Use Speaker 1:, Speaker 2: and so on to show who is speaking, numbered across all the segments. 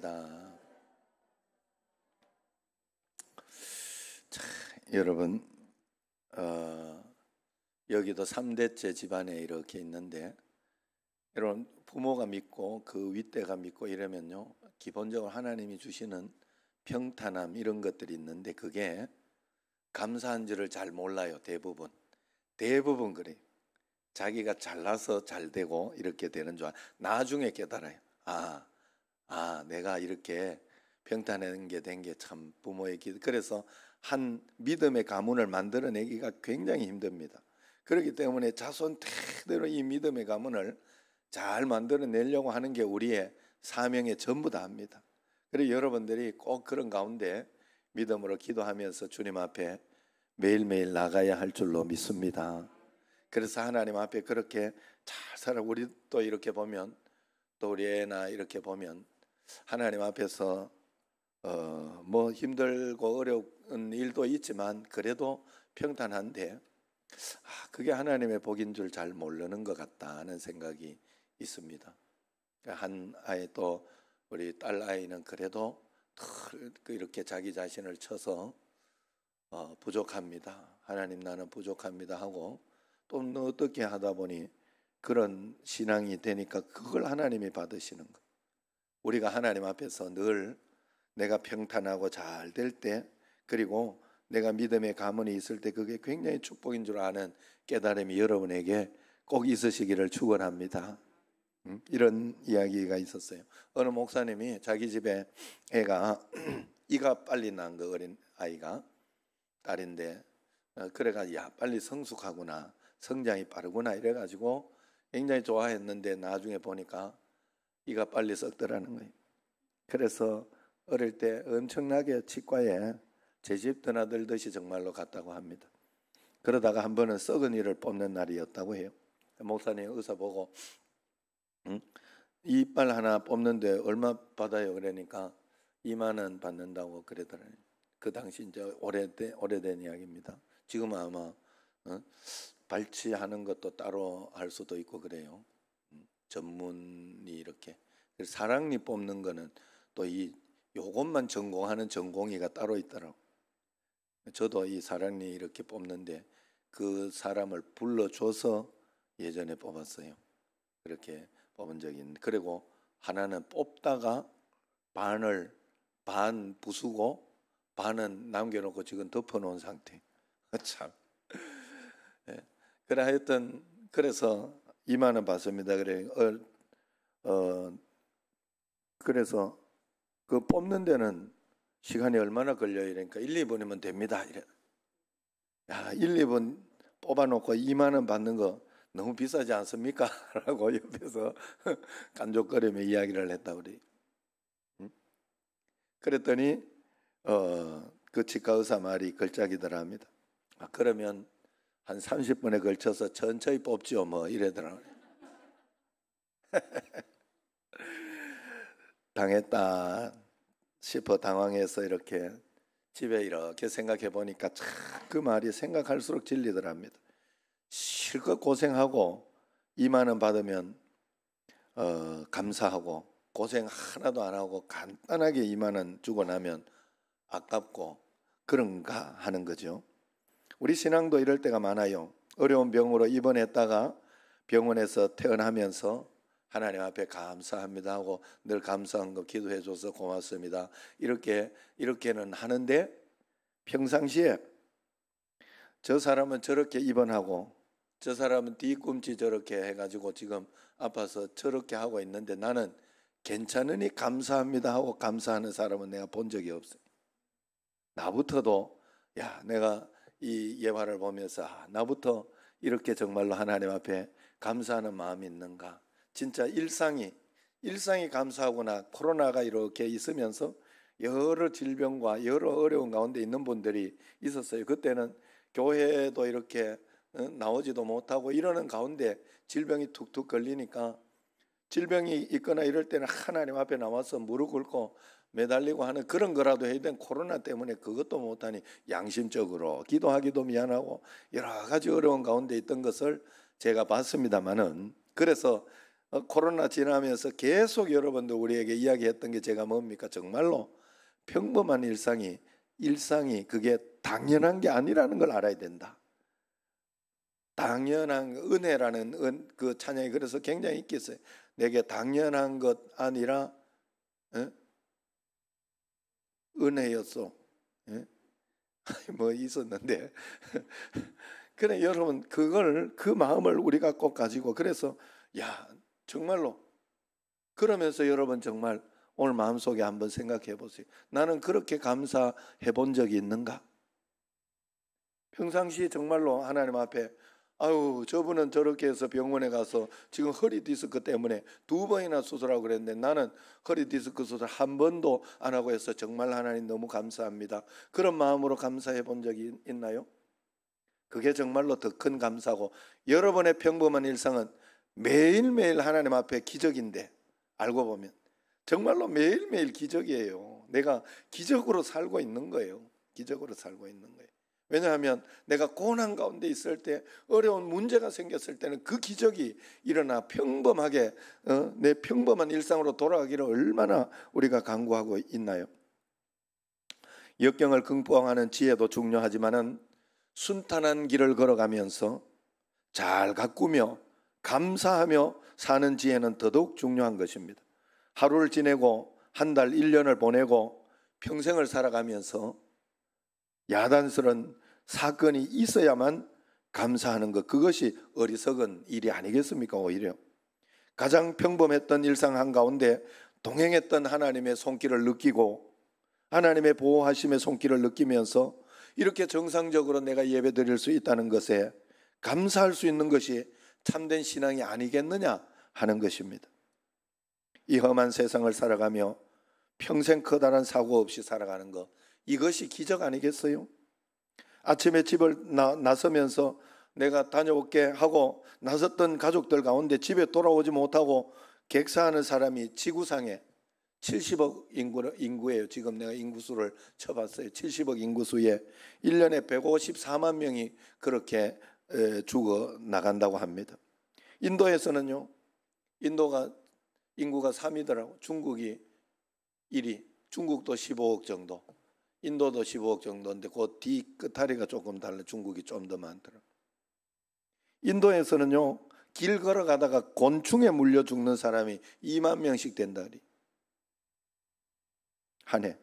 Speaker 1: 다 여러분 어, 여기도 3대째 집안에 이렇게 있는데 여러분 부모가 믿고 그 윗대가 믿고 이러면요 기본적으로 하나님이 주시는 평탄함 이런 것들이 있는데 그게 감사한 줄을 잘 몰라요 대부분 대부분 그래 자기가 잘나서 잘 되고 이렇게 되는 줄 나중에 깨달아요 아 아, 내가 이렇게 평탄하게 된 게 참 부모의 기도. 그래서 한 믿음의 가문을 만들어내기가 굉장히 힘듭니다. 그렇기 때문에 자손 대대로 이 믿음의 가문을 잘 만들어내려고 하는 게 우리의 사명의 전부다 합니다. 그리고 여러분들이 꼭 그런 가운데 믿음으로 기도하면서 주님 앞에 매일매일 나가야 할 줄로 믿습니다. 그래서 하나님 앞에 그렇게 잘 살아 우리 또 이렇게 보면 또 우리 애나 이렇게 보면 하나님 앞에서 어, 뭐 힘들고 어려운 일도 있지만 그래도 평탄한데 아, 그게 하나님의 복인 줄 잘 모르는 것 같다 하는 생각이 있습니다. 한 아이 또 우리 딸 아이는 그래도 이렇게 자기 자신을 쳐서 어, 부족합니다. 하나님 나는 부족합니다 하고 또 어떻게 하다 보니 그런 신앙이 되니까 그걸 하나님이 받으시는 것. 우리가 하나님 앞에서 늘 내가 평탄하고 잘 될 때 그리고 내가 믿음의 가문이 있을 때 그게 굉장히 축복인 줄 아는 깨달음이 여러분에게 꼭 있으시기를 축원합니다. 음, 이런 이야기가 있었어요. 어느 목사님이 자기 집에 애가 이가 빨리 난거 그 어린 아이가 딸인데 어, 그래가 야 빨리 성숙하구나 성장이 빠르구나 이래가지고 굉장히 좋아했는데 나중에 보니까 이가 빨리 썩더라는 거예요. 그래서 어릴 때 엄청나게 치과에 제 집 드나들듯이 정말로 갔다고 합니다. 그러다가 한 번은 썩은 이를 뽑는 날이었다고 해요. 목사님 의사 보고 응? 이빨 하나 뽑는데 얼마 받아요? 그러니까 2만 원 받는다고 그러더라니. 그 당시 이제 오래된 오래된 이야기입니다. 지금 아마 응? 발치하는 것도 따로 할 수도 있고 그래요. 전문이 이렇게 사랑니 뽑는 거는 또 이 요것만 전공하는 전공이가 따로 있더라고. 저도 이 사랑니 이렇게 뽑는데 그 사람을 불러줘서 예전에 뽑았어요. 그렇게 뽑은 적인 그리고 하나는 뽑다가 반을 반 부수고 반은 남겨놓고 지금 덮어놓은 상태. 참. 예. 그래 하여튼 그래서 이만원 받습니다. 그래. 어, 어, 그래서 그 뽑는 데는 시간이 얼마나 걸려요? 이러니까 1, 2분이면 됩니다. 이래. 야, 1, 2분 뽑아놓고 2만원 받는 거 너무 비싸지 않습니까? 라고 옆에서 깐족거리며 이야기를 했다 우리. 응? 그랬더니 어, 그 치과 의사 말이 걸작이더랍니다. 아, 그러면 한 30분에 걸쳐서 천천히 뽑지요 뭐이래더라 당했다 싶어 당황해서 이렇게 집에 이렇게 생각해 보니까 참 그 말이 생각할수록 진리더랍니다. 실컷 고생하고 이만원 받으면 어, 감사하고 고생 하나도 안 하고 간단하게 이만원 주고 나면 아깝고 그런가 하는 거죠. 우리 신앙도 이럴 때가 많아요. 어려운 병으로 입원했다가 병원에서 퇴원하면서 하나님 앞에 감사합니다 하고 늘 감사한 거 기도해 줘서 고맙습니다. 이렇게 이렇게는 하는데 평상시에 저 사람은 저렇게 입원하고 저 사람은 뒤꿈치 저렇게 해가지고 지금 아파서 저렇게 하고 있는데 나는 괜찮으니 감사합니다 하고 감사하는 사람은 내가 본 적이 없어요. 나부터도 야 내가 이 예화를 보면서 아, 나부터 이렇게 정말로 하나님 앞에 감사하는 마음이 있는가? 진짜 일상이 일상이 감사하거나 코로나가 이렇게 있으면서 여러 질병과 여러 어려운 가운데 있는 분들이 있었어요. 그때는 교회도 이렇게 어, 나오지도 못하고 이러는 가운데 질병이 툭툭 걸리니까 질병이 있거나 이럴 때는 하나님 앞에 나와서 무릎 꿇고 매달리고 하는 그런 거라도 해야 되는 코로나 때문에 그것도 못하니 양심적으로 기도하기도 미안하고 여러 가지 어려운 가운데 있던 것을 제가 봤습니다마는 그래서 어, 코로나 지나면서 계속 여러분도 우리에게 이야기했던 게 제가 뭡니까 정말로 평범한 일상이 일상이 그게 당연한 게 아니라는 걸 알아야 된다. 당연한 은혜라는 은, 그 찬양이 그래서 굉장히 있겠어요. 내게 당연한 것 아니라 에? 은혜였어. 예? 뭐 있었는데. 그래 여러분 그걸 그 마음을 우리가 꼭 가지고 그래서 야 정말로 그러면서 여러분 정말 오늘 마음속에 한번 생각해 보세요. 나는 그렇게 감사해 본 적이 있는가? 평상시에 정말로 하나님 앞에 아유 저분은 저렇게 해서 병원에 가서 지금 허리 디스크 때문에 두 번이나 수술하고 그랬는데 나는 허리 디스크 수술 한 번도 안 하고 해서 정말 하나님 너무 감사합니다. 그런 마음으로 감사해 본 적이 있나요? 그게 정말로 더 큰 감사고 여러분의 평범한 일상은 매일매일 하나님 앞에 기적인데 알고 보면 정말로 매일매일 기적이에요. 내가 기적으로 살고 있는 거예요. 기적으로 살고 있는 거예요. 왜냐하면 내가 고난 가운데 있을 때 어려운 문제가 생겼을 때는 그 기적이 일어나 평범하게 어? 내 평범한 일상으로 돌아가기를 얼마나 우리가 간구하고 있나요? 역경을 극복하는 지혜도 중요하지만은 순탄한 길을 걸어가면서 잘 가꾸며 감사하며 사는 지혜는 더더욱 중요한 것입니다. 하루를 지내고 한 달, 1년을 보내고 평생을 살아가면서 야단스런 사건이 있어야만 감사하는 것 그것이 어리석은 일이 아니겠습니까 오히려 가장 평범했던 일상 한가운데 동행했던 하나님의 손길을 느끼고 하나님의 보호하심의 손길을 느끼면서 이렇게 정상적으로 내가 예배 드릴 수 있다는 것에 감사할 수 있는 것이 참된 신앙이 아니겠느냐 하는 것입니다. 이 험한 세상을 살아가며 평생 커다란 사고 없이 살아가는 것 이것이 기적 아니겠어요? 아침에 집을 나, 나서면서 내가 다녀올게 하고 나섰던 가족들 가운데 집에 돌아오지 못하고 객사하는 사람이 지구상에 70억 인구, 인구예요. 지금 내가 인구수를 쳐봤어요. 70억 인구수에 1년에 154만 명이 그렇게 죽어 나간다고 합니다. 인도에서는요, 인도가 인구가 3이더라고. 중국이 1위, 중국도 15억 정도. 인도도 15억 정도인데 곧뒤 그 끝다리가 조금 달라 중국이 좀 더 많더라. 인도에서는요 길 걸어가다가 곤충에 물려 죽는 사람이 2만 명씩 된다리 한 해.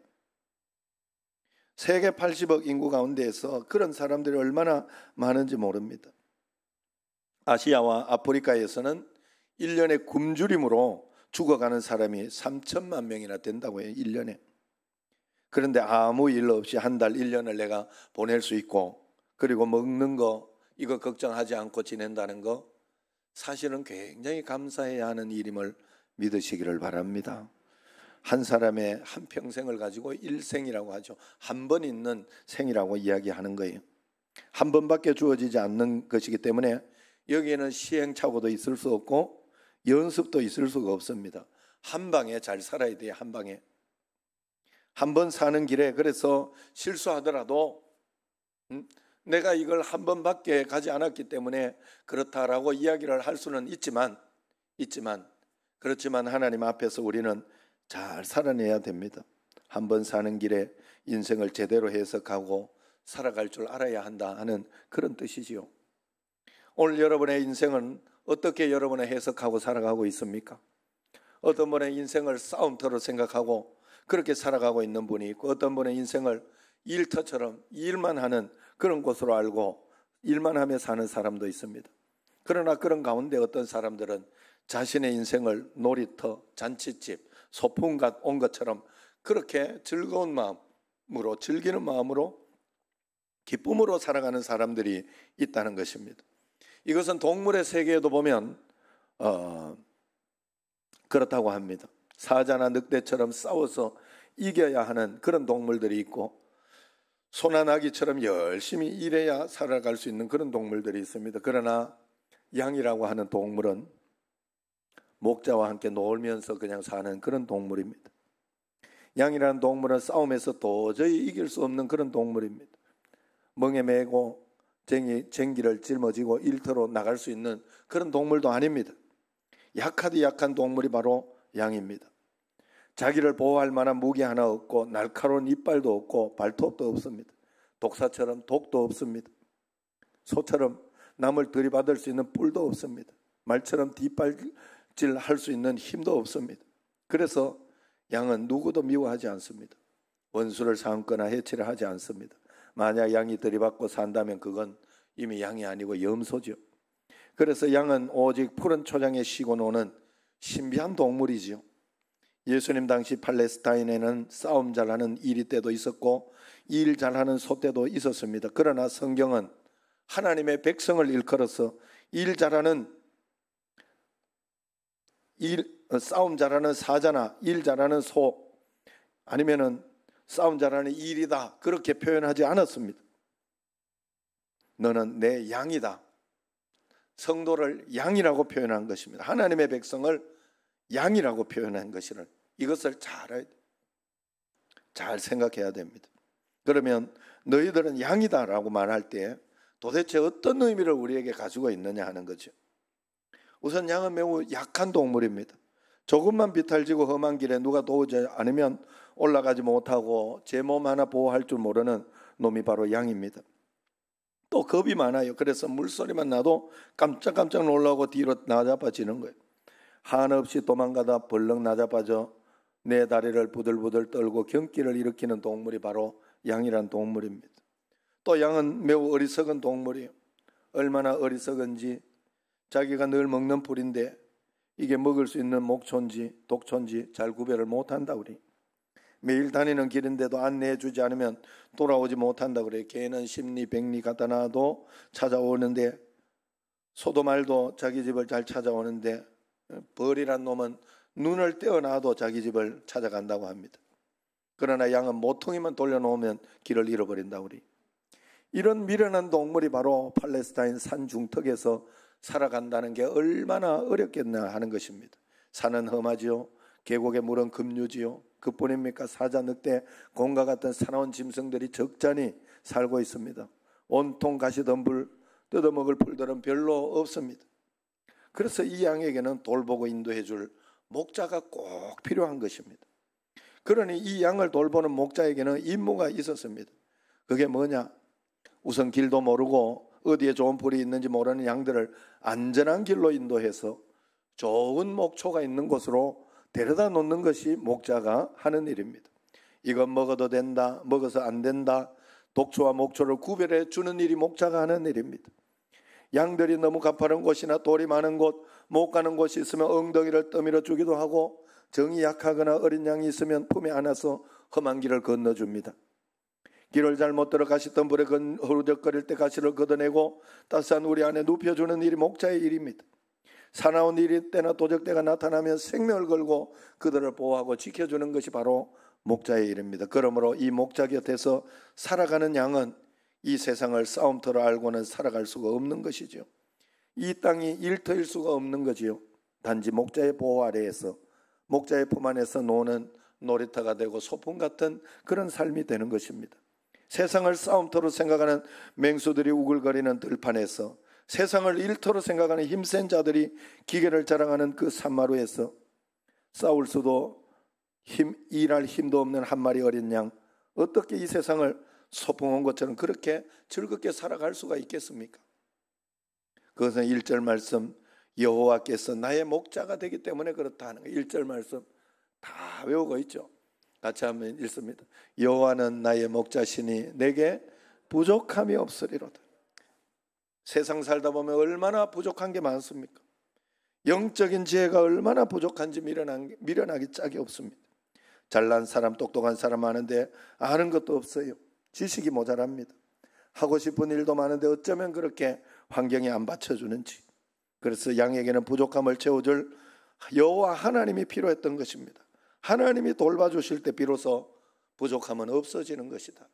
Speaker 1: 세계 80억 인구 가운데에서 그런 사람들이 얼마나 많은지 모릅니다. 아시아와 아프리카에서는 1년에 굶주림으로 죽어가는 사람이 3천만 명이나 된다고 해요. 1년에. 그런데 아무 일 없이 한 달, 1년을 내가 보낼 수 있고, 그리고 먹는 뭐 거, 이거 걱정하지 않고 지낸다는 거, 사실은 굉장히 감사해야 하는 일임을 믿으시기를 바랍니다. 한 사람의 한 평생을 가지고 일생이라고 하죠. 한 번 있는 생이라고 이야기하는 거예요. 한 번밖에 주어지지 않는 것이기 때문에 여기에는 시행착오도 있을 수 없고 연습도 있을 수가 없습니다. 한 방에 잘 살아야 돼요. 한 방에. 한번 사는 길에 그래서 실수하더라도 음, 내가 이걸 한 번밖에 가지 않았기 때문에 그렇다라고 이야기를 할 수는 있지만 있지만 그렇지만 하나님 앞에서 우리는 잘 살아내야 됩니다. 한 번 사는 길에 인생을 제대로 해석하고 살아갈 줄 알아야 한다 하는 그런 뜻이지요. 오늘 여러분의 인생은 어떻게 여러분의 해석하고 살아가고 있습니까? 어떤 분의 인생을 싸움터로 생각하고 그렇게 살아가고 있는 분이 있고 어떤 분의 인생을 일터처럼 일만 하는 그런 곳으로 알고 일만 하며 사는 사람도 있습니다. 그러나 그런 가운데 어떤 사람들은 자신의 인생을 놀이터, 잔치집, 소풍 온 것처럼 그렇게 즐거운 마음으로 즐기는 마음으로 기쁨으로 살아가는 사람들이 있다는 것입니다. 이것은 동물의 세계에도 보면 어, 그렇다고 합니다. 사자나 늑대처럼 싸워서 이겨야 하는 그런 동물들이 있고 소나 나기처럼 열심히 일해야 살아갈 수 있는 그런 동물들이 있습니다. 그러나 양이라고 하는 동물은 목자와 함께 놀면서 그냥 사는 그런 동물입니다. 양이라는 동물은 싸움에서 도저히 이길 수 없는 그런 동물입니다. 멍에 메고 쟁이, 쟁기를 짊어지고 일터로 나갈 수 있는 그런 동물도 아닙니다. 약하디 약한 동물이 바로 양입니다. 자기를 보호할 만한 무기 하나 없고 날카로운 이빨도 없고 발톱도 없습니다. 독사처럼 독도 없습니다. 소처럼 남을 들이받을 수 있는 뿔도 없습니다. 말처럼 뒷발질 할 수 있는 힘도 없습니다. 그래서 양은 누구도 미워하지 않습니다. 원수를 삼거나 해치를 하지 않습니다. 만약 양이 들이받고 산다면 그건 이미 양이 아니고 염소죠. 그래서 양은 오직 푸른 초장에 쉬고 노는 신비한 동물이지요. 예수님 당시 팔레스타인에는 싸움 잘하는 이리 때도 있었고 일 잘하는 소 때도 있었습니다. 그러나 성경은 하나님의 백성을 일컬어서 일 잘하는 일 어, 싸움 잘하는 사자나 일 잘하는 소 아니면은 싸움 잘하는 일이다 그렇게 표현하지 않았습니다. 너는 내 양이다. 성도를 양이라고 표현한 것입니다. 하나님의 백성을 양이라고 표현한 것이를 이것을 잘, 잘 생각해야 됩니다. 그러면 너희들은 양이다라고 말할 때 도대체 어떤 의미를 우리에게 가지고 있느냐 하는 거죠. 우선 양은 매우 약한 동물입니다. 조금만 비탈지고 험한 길에 누가 도우지 않으면 올라가지 못하고 제 몸 하나 보호할 줄 모르는 놈이 바로 양입니다. 또 겁이 많아요. 그래서 물소리만 나도 깜짝깜짝 놀라고 뒤로 나자빠지는 거예요. 한없이 도망가다 벌렁 나자빠져 내 다리를 부들부들 떨고 경기를 일으키는 동물이 바로 양이란 동물입니다. 또 양은 매우 어리석은 동물이에요. 얼마나 어리석은지 자기가 늘 먹는 풀인데 이게 먹을 수 있는 목초인지 독초인지 잘 구별을 못한다 우리. 매일 다니는 길인데도 안내해 주지 않으면 돌아오지 못한다 그래. 개는 십리 백리 갖다 놔도 찾아오는데 소도 말도 자기 집을 잘 찾아오는데 벌이란 놈은 눈을 떼어놔도 자기 집을 찾아간다고 합니다. 그러나 양은 모퉁이만 돌려놓으면 길을 잃어버린다 우리. 이런 미련한 동물이 바로 팔레스타인 산 중턱에서 살아간다는 게 얼마나 어렵겠나 하는 것입니다. 산은 험하지요. 계곡의 물은 급류지요. 그뿐입니까? 사자, 늑대, 공과 같은 사나운 짐승들이 적잖이 살고 있습니다. 온통 가시덤불, 뜯어먹을 풀들은 별로 없습니다. 그래서 이 양에게는 돌보고 인도해 줄 목자가 꼭 필요한 것입니다. 그러니 이 양을 돌보는 목자에게는 임무가 있었습니다. 그게 뭐냐? 우선 길도 모르고 어디에 좋은 풀이 있는지 모르는 양들을 안전한 길로 인도해서 좋은 목초가 있는 곳으로 데려다 놓는 것이 목자가 하는 일입니다. 이건 먹어도 된다, 먹어서 안 된다, 독초와 목초를 구별해 주는 일이 목자가 하는 일입니다. 양들이 너무 가파른 곳이나 돌이 많은 곳, 못 가는 곳이 있으면 엉덩이를 떠밀어 주기도 하고, 정이 약하거나 어린 양이 있으면 품에 안아서 험한 길을 건너줍니다. 길을 잘못 들어 가시던 불에 흐르적거릴 때 가시를 걷어내고 따스한 우리 안에 눕혀주는 일이 목자의 일입니다. 사나운 일이 때나 도적대가 나타나면 생명을 걸고 그들을 보호하고 지켜주는 것이 바로 목자의 일입니다. 그러므로 이 목자 곁에서 살아가는 양은 이 세상을 싸움터로 알고는 살아갈 수가 없는 것이죠. 이 땅이 일터일 수가 없는 거지요. 단지 목자의 보호 아래에서 목자의 품 안에서 노는 놀이터가 되고 소품 같은 그런 삶이 되는 것입니다. 세상을 싸움터로 생각하는 맹수들이 우글거리는 들판에서 세상을 일터로 생각하는 힘센 자들이 기계를 자랑하는 그 산마루에서 싸울 수도 힘, 일할 힘도 없는 한 마리 어린 양 어떻게 이 세상을 소풍온 것처럼 그렇게 즐겁게 살아갈 수가 있겠습니까? 그것은 1절 말씀 여호와께서 나의 목자가 되기 때문에 그렇다 는 거예요. 1절 말씀 다 외우고 있죠. 같이 한번 읽습니다. 여호와는 나의 목자시니 내게 부족함이 없으리로다. 세상 살다 보면 얼마나 부족한 게 많습니까? 영적인 지혜가 얼마나 부족한지 미련한, 미련하기 짝이 없습니다. 잘난 사람, 똑똑한 사람 많은데 아는 것도 없어요. 지식이 모자랍니다. 하고 싶은 일도 많은데 어쩌면 그렇게 환경이 안 받쳐주는지. 그래서 양에게는 부족함을 채워줄 여호와 하나님이 필요했던 것입니다. 하나님이 돌봐주실 때 비로소 부족함은 없어지는 것이다.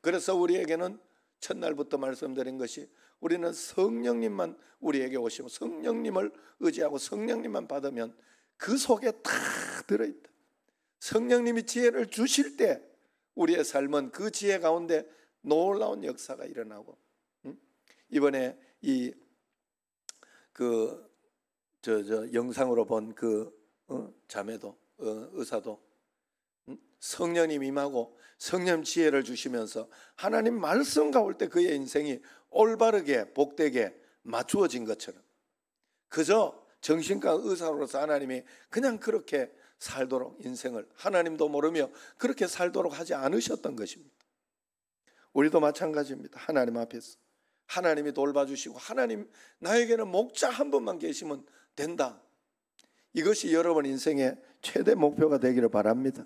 Speaker 1: 그래서 우리에게는 첫날부터 말씀드린 것이 우리는 성령님만 우리에게 오시면 성령님을 의지하고 성령님만 받으면 그 속에 다 들어있다. 성령님이 지혜를 주실 때 우리의 삶은 그 지혜 가운데 놀라운 역사가 일어나고 음? 이번에 이 그 저 저 영상으로 본그 어? 자매도 어? 의사도 성령님 임하고 성령 지혜를 주시면서 하나님 말씀 가올 때 그의 인생이 올바르게 복되게 맞추어진 것처럼 그저 정신과 의사로서 하나님이 그냥 그렇게 살도록 인생을 하나님도 모르며 그렇게 살도록 하지 않으셨던 것입니다. 우리도 마찬가지입니다. 하나님 앞에서 하나님이 돌봐주시고 하나님 나에게는 목자 한 분만 계시면 된다. 이것이 여러분 인생의 최대 목표가 되기를 바랍니다.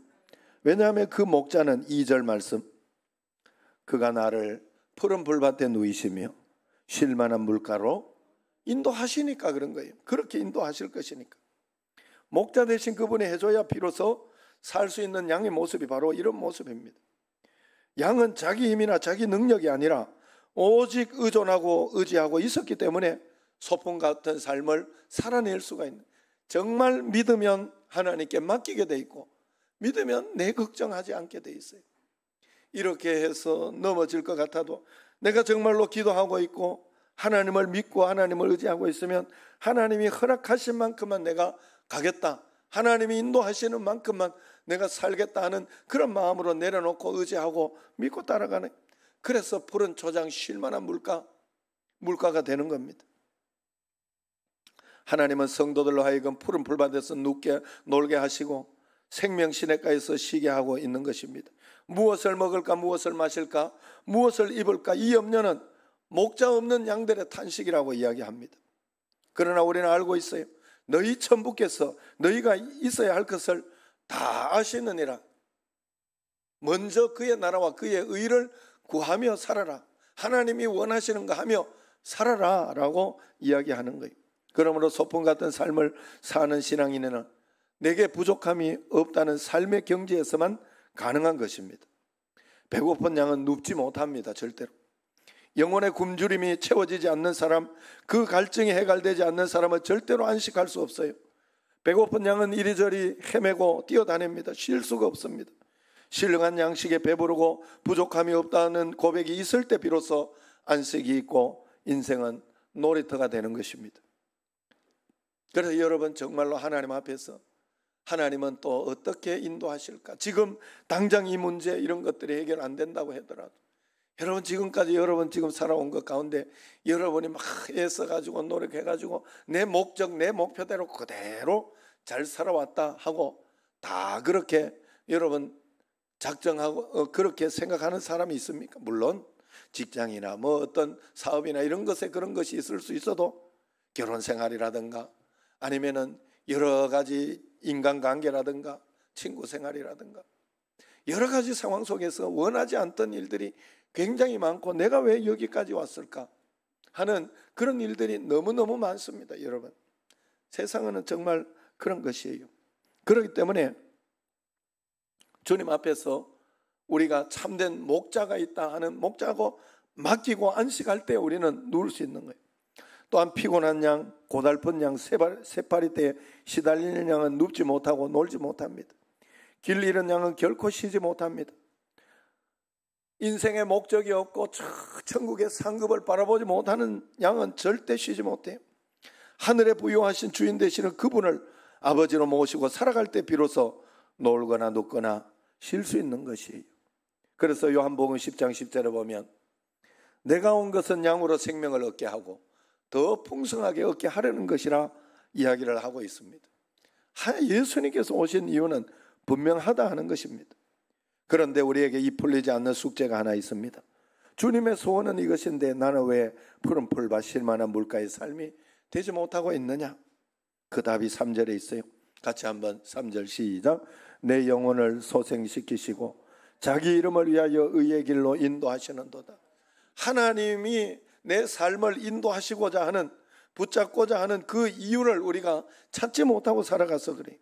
Speaker 1: 왜냐하면 그 목자는 2절 말씀 그가 나를 푸른 불밭에 누이시며 쉴 만한 물가로 인도하시니까 그런 거예요. 그렇게 인도하실 것이니까. 목자 대신 그분이 해줘야 비로소 살 수 있는 양의 모습이 바로 이런 모습입니다. 양은 자기 힘이나 자기 능력이 아니라 오직 의존하고 의지하고 있었기 때문에 소풍 같은 삶을 살아낼 수가 있는 정말 믿으면 하나님께 맡기게 돼 있고 믿으면 내 걱정하지 않게 돼 있어요. 이렇게 해서 넘어질 것 같아도 내가 정말로 기도하고 있고 하나님을 믿고 하나님을 의지하고 있으면 하나님이 허락하신 만큼만 내가 가겠다. 하나님이 인도하시는 만큼만 내가 살겠다 하는 그런 마음으로 내려놓고 의지하고 믿고 따라가네. 그래서 푸른 초장 쉴만한 물가, 물가가 되는 겁니다. 하나님은 성도들로 하여금 푸른 풀밭에서 눕게 놀게 하시고 생명 시내가에서 쉬게 하고 있는 것입니다. 무엇을 먹을까, 무엇을 마실까, 무엇을 입을까 이 염려는 목자 없는 양들의 탄식이라고 이야기합니다. 그러나 우리는 알고 있어요. 너희 천부께서 너희가 있어야 할 것을 다 아시느니라. 먼저 그의 나라와 그의 의를 구하며 살아라. 하나님이 원하시는 거 하며 살아라. 라고 이야기하는 거예요. 그러므로 소풍 같은 삶을 사는 신앙인에는 내게 부족함이 없다는 삶의 경지에서만 가능한 것입니다. 배고픈 양은 눕지 못합니다. 절대로. 영혼의 굶주림이 채워지지 않는 사람, 그 갈증이 해결되지 않는 사람은 절대로 안식할 수 없어요. 배고픈 양은 이리저리 헤매고 뛰어다닙니다. 쉴 수가 없습니다. 신령한 양식에 배부르고 부족함이 없다는 고백이 있을 때 비로소 안식이 있고 인생은 놀이터가 되는 것입니다. 그래서 여러분 정말로 하나님 앞에서 하나님은 또 어떻게 인도하실까? 지금 당장 이 문제 이런 것들이 해결 안 된다고 하더라도 여러분 지금까지 여러분 지금 살아온 것 가운데 여러분이 막 애써가지고 노력해가지고 내 목적 내 목표대로 그대로 잘 살아왔다 하고 다 그렇게 여러분 작정하고 어, 그렇게 생각하는 사람이 있습니까? 물론 직장이나 뭐 어떤 사업이나 이런 것에 그런 것이 있을 수 있어도 결혼 생활이라든가 아니면은 여러 가지 인간관계라든가 친구 생활이라든가 여러 가지 상황 속에서 원하지 않던 일들이 굉장히 많고 내가 왜 여기까지 왔을까 하는 그런 일들이 너무너무 많습니다, 여러분. 세상은 정말 그런 것이에요. 그렇기 때문에 주님 앞에서 우리가 참된 목자가 있다 하는 목자고 맡기고 안식할 때 우리는 누울 수 있는 거예요. 또한 피곤한 양, 고달픈 양, 새발, 새파리 떼에 시달리는 양은 눕지 못하고 놀지 못합니다. 길 잃은 양은 결코 쉬지 못합니다. 인생의 목적이 없고 천국의 상급을 바라보지 못하는 양은 절대 쉬지 못해요. 하늘에 부여하신 주인 되시는 그분을 아버지로 모시고 살아갈 때 비로소 놀거나 눕거나 쉴 수 있는 것이에요. 그래서 요한복음 10장 10절에 보면 내가 온 것은 양으로 생명을 얻게 하고 더 풍성하게 얻게 하려는 것이라 이야기를 하고 있습니다. 예수님께서 오신 이유는 분명하다 하는 것입니다. 그런데 우리에게 이 풀리지 않는 숙제가 하나 있습니다. 주님의 소원은 이것인데 나는 왜 푸른 풀밭 실만한 물가의 삶이 되지 못하고 있느냐? 그 답이 3절에 있어요. 같이 한번 3절 시작. 내 영혼을 소생시키시고 자기 이름을 위하여 의의 길로 인도하시는 도다. 하나님이 내 삶을 인도하시고자 하는 붙잡고자 하는 그 이유를 우리가 찾지 못하고 살아가서 그래.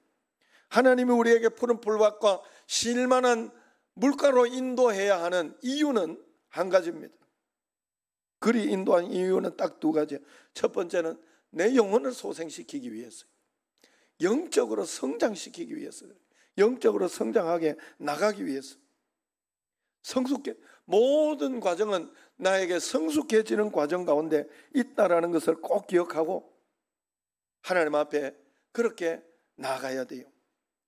Speaker 1: 하나님이 우리에게 푸른 불밭과 실만한 물가로 인도해야 하는 이유는 한 가지입니다. 그리 인도한 이유는 딱 두가지첫 번째는 내 영혼을 소생시키기 위해서. 영적으로 성장시키기 위해서. 영적으로 성장하게 나가기 위해서. 성숙해 모든 과정은 나에게 성숙해지는 과정 가운데 있다라는 것을 꼭 기억하고 하나님 앞에 그렇게 나아가야 돼요.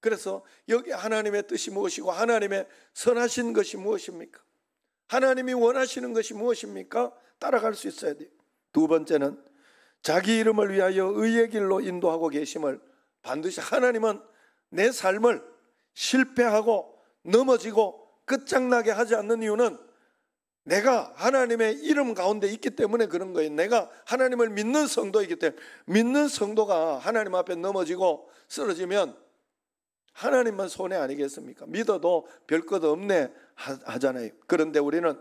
Speaker 1: 그래서 여기 하나님의 뜻이 무엇이고 하나님의 선하신 것이 무엇입니까? 하나님이 원하시는 것이 무엇입니까? 따라갈 수 있어야 돼요. 두 번째는 자기 이름을 위하여 의의 길로 인도하고 계심을 반드시 하나님은 내 삶을 실패하고 넘어지고 끝장나게 하지 않는 이유는 내가 하나님의 이름 가운데 있기 때문에 그런 거예요. 내가 하나님을 믿는 성도이기 때문에 믿는 성도가 하나님 앞에 넘어지고 쓰러지면 하나님만 손해 아니겠습니까? 믿어도 별것 없네 하잖아요. 그런데 우리는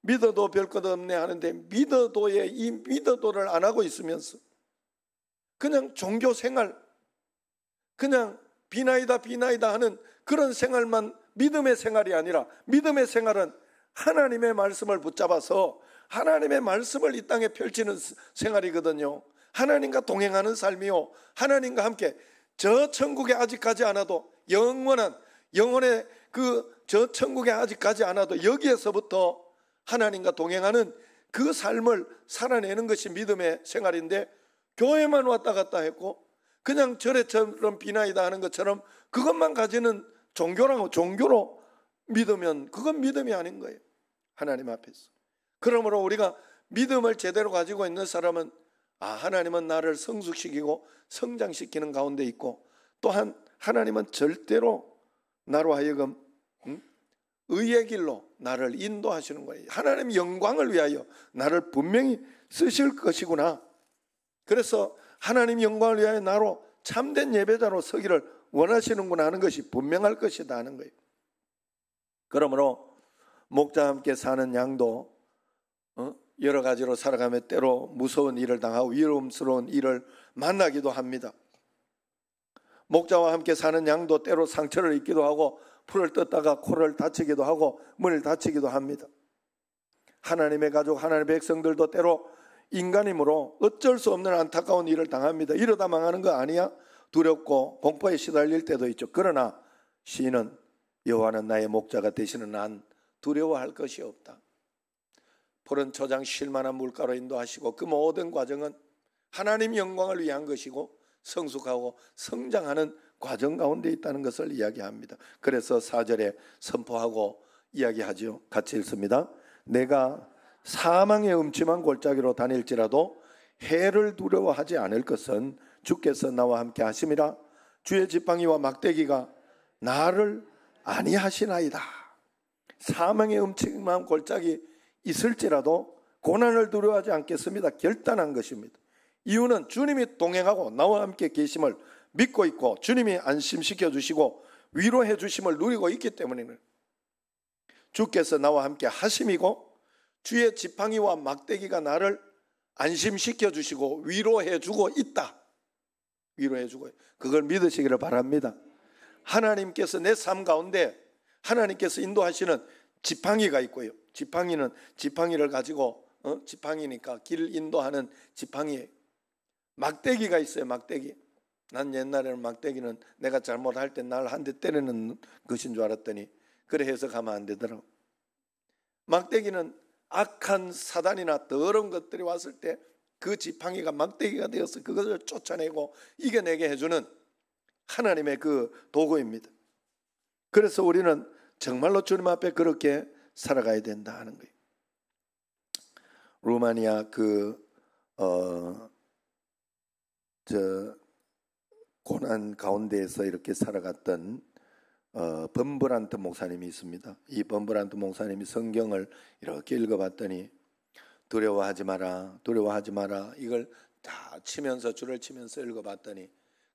Speaker 1: 믿어도 별것 없네 하는데 믿어도의 이 믿어도를 안 하고 있으면서 그냥 종교 생활, 그냥 비나이다 비나이다 하는 그런 생활만 믿음의 생활이 아니라 믿음의 생활은 하나님의 말씀을 붙잡아서 하나님의 말씀을 이 땅에 펼치는 생활이거든요. 하나님과 동행하는 삶이요. 하나님과 함께 저 천국에 아직 가지 않아도 영원한 영혼의 그 저 천국에 아직 가지 않아도 여기에서부터 하나님과 동행하는 그 삶을 살아내는 것이 믿음의 생활인데 교회만 왔다 갔다 했고 그냥 절에처럼 비나이다 하는 것처럼 그것만 가지는 종교라고 종교로 믿으면 그건 믿음이 아닌 거예요. 하나님 앞에서. 그러므로 우리가 믿음을 제대로 가지고 있는 사람은 아, 하나님은 나를 성숙시키고 성장시키는 가운데 있고 또한 하나님은 절대로 나로 하여금 음? 의의 길로 나를 인도하시는 거예요. 하나님 영광을 위하여 나를 분명히 쓰실 것이구나. 그래서 하나님 영광을 위하여 나로 참된 예배자로 서기를 원하시는구나 하는 것이 분명할 것이다 하는 거예요. 그러므로 목자와 함께 사는 양도 어? 여러 가지로 살아가며 때로 무서운 일을 당하고 위험스러운 일을 만나기도 합니다. 목자와 함께 사는 양도 때로 상처를 입기도 하고 풀을 뜯다가 코를 다치기도 하고 문을 다치기도 합니다. 하나님의 가족, 하나님의 백성들도 때로 인간이므로 어쩔 수 없는 안타까운 일을 당합니다. 이러다 망하는 거 아니야? 두렵고 공포에 시달릴 때도 있죠. 그러나 시인은 여호와는 나의 목자가 되시는 한 두려워할 것이 없다. 포른 초장 실만한 물가로 인도하시고 그 모든 과정은 하나님 영광을 위한 것이고 성숙하고 성장하는 과정 가운데 있다는 것을 이야기합니다. 그래서 4절에 선포하고 이야기하죠. 같이 읽습니다. 내가 사망의 음침한 골짜기로 다닐지라도 해를 두려워하지 않을 것은 주께서 나와 함께 하심이라 주의 지팡이와 막대기가 나를 아니하시나이다. 사망의 음침한 골짜기 있을지라도 고난을 두려워하지 않겠습니다. 결단한 것입니다. 이유는 주님이 동행하고 나와 함께 계심을 믿고 있고 주님이 안심시켜 주시고 위로해 주심을 누리고 있기 때문입니다. 주께서 나와 함께 하심이고 주의 지팡이와 막대기가 나를 안심시켜 주시고 위로해 주고 있다. 위로해 주고 그걸 믿으시기를 바랍니다. 하나님께서 내 삶 가운데 하나님께서 인도하시는 지팡이가 있고요. 지팡이는 지팡이를 가지고 어? 지팡이니까 길 인도하는 지팡이 막대기가 있어요. 막대기. 난 옛날에는 막대기는 내가 잘못할 때 날 한 대 때리는 것인 줄 알았더니 그래 해석하면 안 되더라고. 막대기는 악한 사단이나 더러운 것들이 왔을 때 그 지팡이가 막대기가 되어서 그것을 쫓아내고 이겨내게 해주는 하나님의 그 도구입니다. 그래서 우리는 정말로 주님 앞에 그렇게 살아가야 된다 하는 거예요. 루마니아 그, 어, 저, 고난 가운데에서 이렇게 살아갔던 어, 범브란트 목사님이 있습니다. 이 범브란트 목사님이 성경을 이렇게 읽어봤더니 두려워하지 마라, 두려워하지 마라 이걸 다 치면서 줄을 치면서 읽어봤더니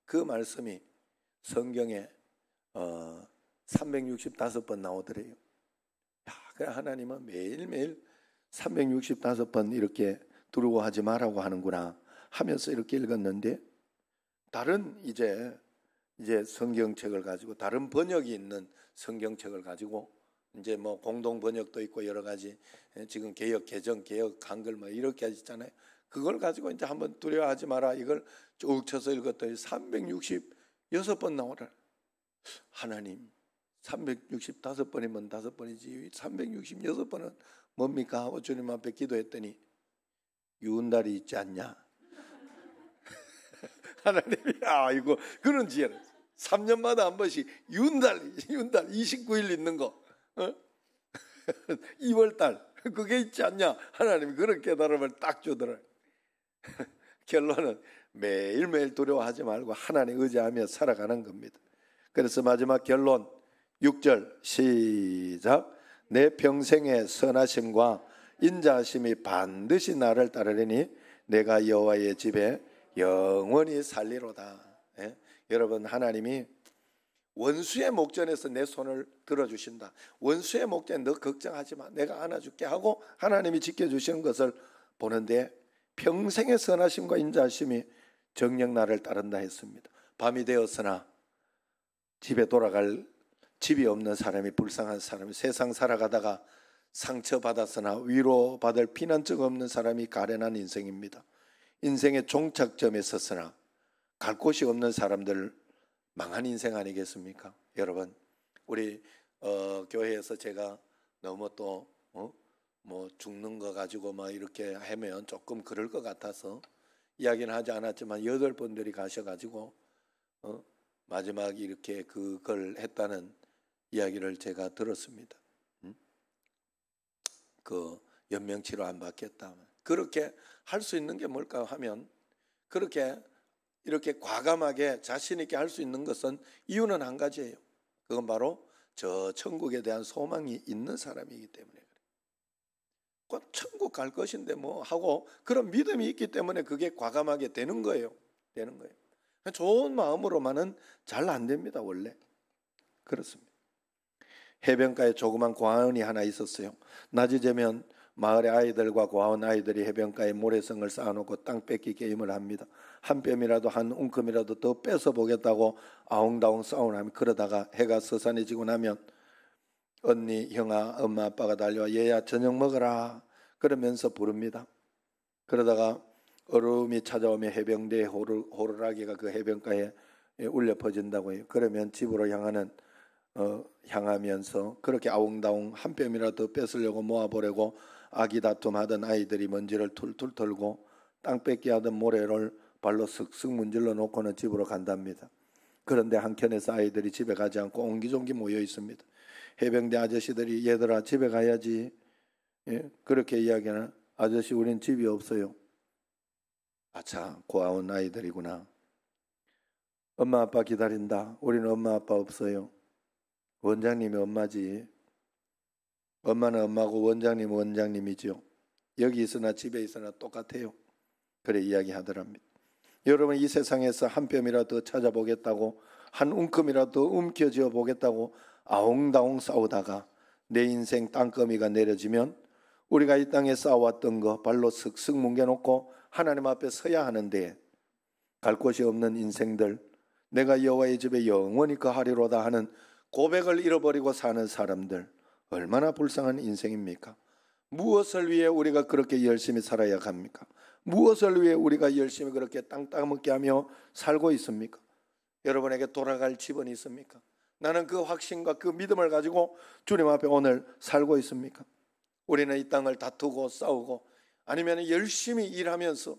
Speaker 1: 그 말씀이 성경에 어, 365번 나오더래요. 야, 그 하나님은 매일매일 365번 이렇게 두려워하지 말라고 하는구나 하면서 이렇게 읽었는데 다른 이제 이제 성경책을 가지고 다른 번역이 있는 성경책을 가지고 이제 뭐 공동 번역도 있고 여러 가지 예, 지금 개혁 개정 개혁 한글 뭐 이렇게 있잖아요. 그걸 가지고 이제 한번 두려워하지 마라. 이걸 쭉 쳐서 읽었더니 366번 나오라. 하나님 365번이면 5번이지 366번은 뭡니까 하고 주님 앞에 기도했더니 유은달이 있지 않냐 하나님이 아이고 그런 지혜를 3년마다 한 번씩 윤달 윤달 29일 있는 거 어? 2월달 그게 있지 않냐 하나님이 그런 깨달음을 딱 주더라 결론은 매일매일 두려워하지 말고 하나님 의지하며 살아가는 겁니다 그래서 마지막 결론 6절 시작 내 평생의 선하심과 인자심이 반드시 나를 따르리니 내가 여호와의 집에 영원히 살리로다. 예? 여러분 하나님이 원수의 목전에서 내 손을 들어주신다. 원수의 목전 너 걱정하지 마. 내가 안아줄게 하고 하나님이 지켜주시는 것을 보는데 평생의 선하심과 인자심이 정녕 나를 따른다 했습니다. 밤이 되었으나 집에 돌아갈 집이 없는 사람이 불쌍한 사람이 세상 살아가다가 상처받았으나 위로받을 피난적 없는 사람이 가련한 인생입니다. 인생의 종착점에 섰으나 갈 곳이 없는 사람들 망한 인생 아니겠습니까? 여러분, 우리 어, 교회에서 제가 너무 또뭐 어? 죽는 거 가지고 막 이렇게 하면 조금 그럴 것 같아서 이야기는 하지 않았지만 여덟 분들이 가셔가지고 어? 마지막 이렇게 그걸 했다는 이야기를 제가 들었습니다. 음? 그 연명치료 안 받겠다. 그렇게 할 수 있는 게 뭘까 하면 그렇게 이렇게 과감하게 자신 있게 할 수 있는 것은 이유는 한 가지예요. 그건 바로 저 천국에 대한 소망이 있는 사람이기 때문에 그래곧 천국 갈 것인데 뭐 하고 그런 믿음이 있기 때문에 그게 과감하게 되는 거예요. 되는 거예요. 좋은 마음으로만은 잘 안 됩니다, 원래. 그렇습니다. 해변가에 조그만 고아원이 하나 있었어요. 낮이 되면 마을의 아이들과 고아원 아이들이 해변가에 모래성을 쌓아놓고 땅 뺏기 게임을 합니다. 한 뼘이라도 한 웅큼이라도 더 뺏어 보겠다고 아웅다웅 싸우나면 그러다가 해가 서산해지고 나면 언니, 형아, 엄마, 아빠가 달려와 얘야 저녁 먹어라 그러면서 부릅니다. 그러다가 얼음이 찾아오며 해병대의 호루, 호루라기가 그 해변가에 울려 퍼진다고 해요. 그러면 집으로 향하는 어, 향하면서 그렇게 아웅다웅 한 뼘이라도 뺏으려고 모아보려고 아기 다툼하던 아이들이 먼지를 툴툴 털고 땅 뺏기 하던 모래를 발로 슥슥 문질러 놓고는 집으로 간답니다. 그런데 한켠에서 아이들이 집에 가지 않고 옹기종기 모여 있습니다. 해병대 아저씨들이 얘들아 집에 가야지 예? 그렇게 이야기하는 아저씨 우린 집이 없어요. 아차 고아운 아이들이구나. 엄마 아빠 기다린다. 우리는 엄마 아빠 없어요. 원장님이 엄마지. 엄마는 엄마고 원장님 원장님이지요. 여기 있으나 집에 있으나 똑같아요. 그래 이야기하더랍니다. 여러분 이 세상에서 한 뼘이라도 찾아보겠다고 한 움큼이라도 움켜쥐어 보겠다고 아웅다웅 싸우다가 내 인생 땅거미가 내려지면 우리가 이 땅에 싸워왔던 거 발로 슥슥 뭉개놓고 하나님 앞에 서야 하는데 갈 곳이 없는 인생들 내가 여호와의 집에 영원히 거하리로다 하는 고백을 잃어버리고 사는 사람들 얼마나 불쌍한 인생입니까? 무엇을 위해 우리가 그렇게 열심히 살아야 합니까? 무엇을 위해 우리가 열심히 그렇게 땅 따먹게 하며 살고 있습니까? 여러분에게 돌아갈 집은 있습니까? 나는 그 확신과 그 믿음을 가지고 주님 앞에 오늘 살고 있습니까? 우리는 이 땅을 다투고 싸우고 아니면 열심히 일하면서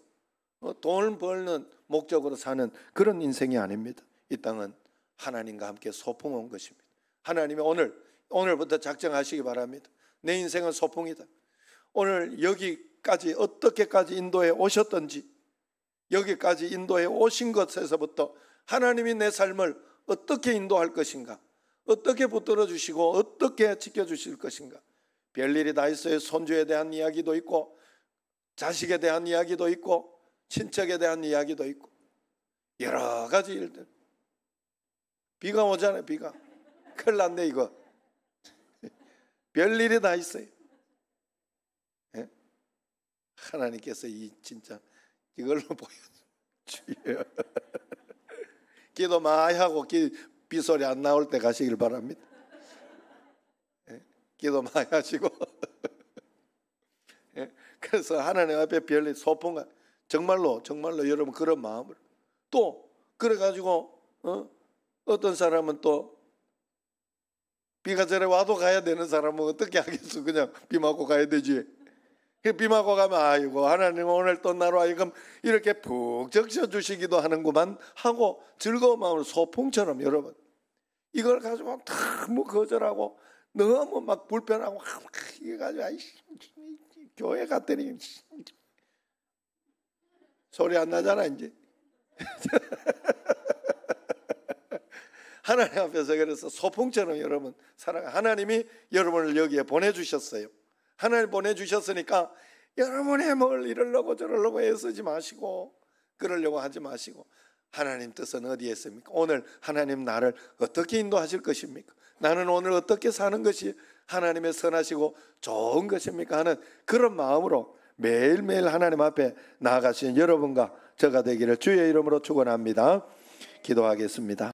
Speaker 1: 어, 돈을 벌는 목적으로 사는 그런 인생이 아닙니다. 이 땅은 하나님과 함께 소풍 온 것입니다. 하나님이 오늘 오늘부터 작정하시기 바랍니다. 내 인생은 소풍이다. 오늘 여기까지 어떻게까지 인도에 오셨던지 여기까지 인도에 오신 것에서부터 하나님이 내 삶을 어떻게 인도할 것인가? 어떻게 붙들어 주시고 어떻게 지켜 주실 것인가? 별일이 다 있어요. 손주에 대한 이야기도 있고 자식에 대한 이야기도 있고 친척에 대한 이야기도 있고 여러 가지 일들. 비가 오잖아요, 비가. 큰일 났네, 이거. 별일이 다 있어요. 예? 하나님께서 이 진짜 이걸로 보여주요 기도 많이 하고 기, 비소리 안 나올 때 가시길 바랍니다. 예? 기도 많이 하시고. 예? 그래서 하나님 앞에 별일 소풍가 정말로 정말로 여러분 그런 마음을 또 그래 가지고 어? 어떤 사람은 또 비가 저래 와도 가야 되는 사람은 어떻게 하겠어? 그냥 비 맞고 가야 되지. 그 비 맞고 가면 아이고 하나님 오늘 또 나로 하여금 이렇게 푹 적셔 주시기도 하는구만 하고 즐거운 마음으로 소풍처럼 여러분 이걸 가지고 너무 거절하고 너무 막 불편하고 이게 가지고 아이씨 교회 갔더니 소리 안 나잖아 이제 하나님 앞에서 그래서 소풍처럼 여러분 사랑 하나님이 여러분을 여기에 보내주셨어요. 하나님 보내주셨으니까 여러분의 뭘 이러려고 저러려고 애쓰지 마시고 그러려고 하지 마시고 하나님 뜻은 어디에 있습니까? 오늘 하나님 나를 어떻게 인도하실 것입니까? 나는 오늘 어떻게 사는 것이 하나님의 선하시고 좋은 것입니까? 하는 그런 마음으로 매일매일 하나님 앞에 나아가시는 여러분과 저가 되기를 주의 이름으로 축원합니다. 기도하겠습니다.